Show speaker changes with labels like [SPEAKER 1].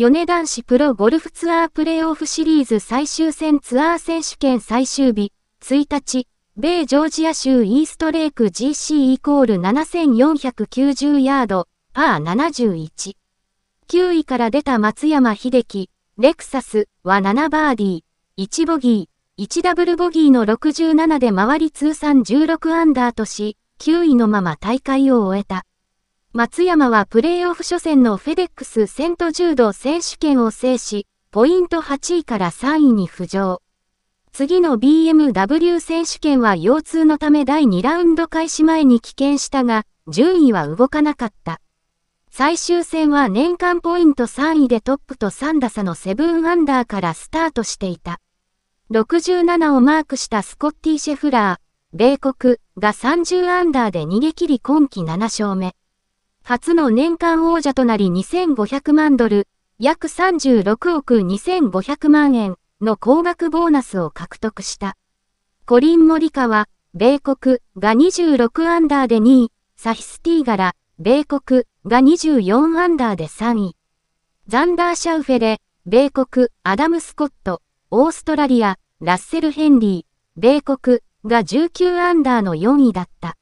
[SPEAKER 1] 米男子プロゴルフツアープレーオフシリーズ最終戦ツアー選手権最終日、1日、米ジョージア州イーストレイク GC イコール7490ヤード、パー71。9位から出た松山秀樹、レクサスは7バーディー、1ボギー、1ダブルボギーの67で回り通算16アンダーとし、9位のまま大会を終えた。松山はプレーオフ初戦のフェデックスセント柔道選手権を制し、ポイント8位から3位に浮上。次の BMW 選手権は腰痛のため第2ラウンド開始前に棄権したが、順位は動かなかった。最終戦は年間ポイント3位でトップと3打差の7アンダーからスタートしていた。67をマークしたスコッティ・シェフラー、米国が30アンダーで逃げ切り今季7勝目。初の年間王者となり2500万ドル、約36億2500万円の高額ボーナスを獲得した。コリン・モリカは、米国が26アンダーで2位、サヒスティーガラ、米国が24アンダーで3位。ザンダー・シャウフェレ、米国、アダム・スコット、オーストラリア、ラッセル・ヘンリー、米国が19アンダーの4位だった。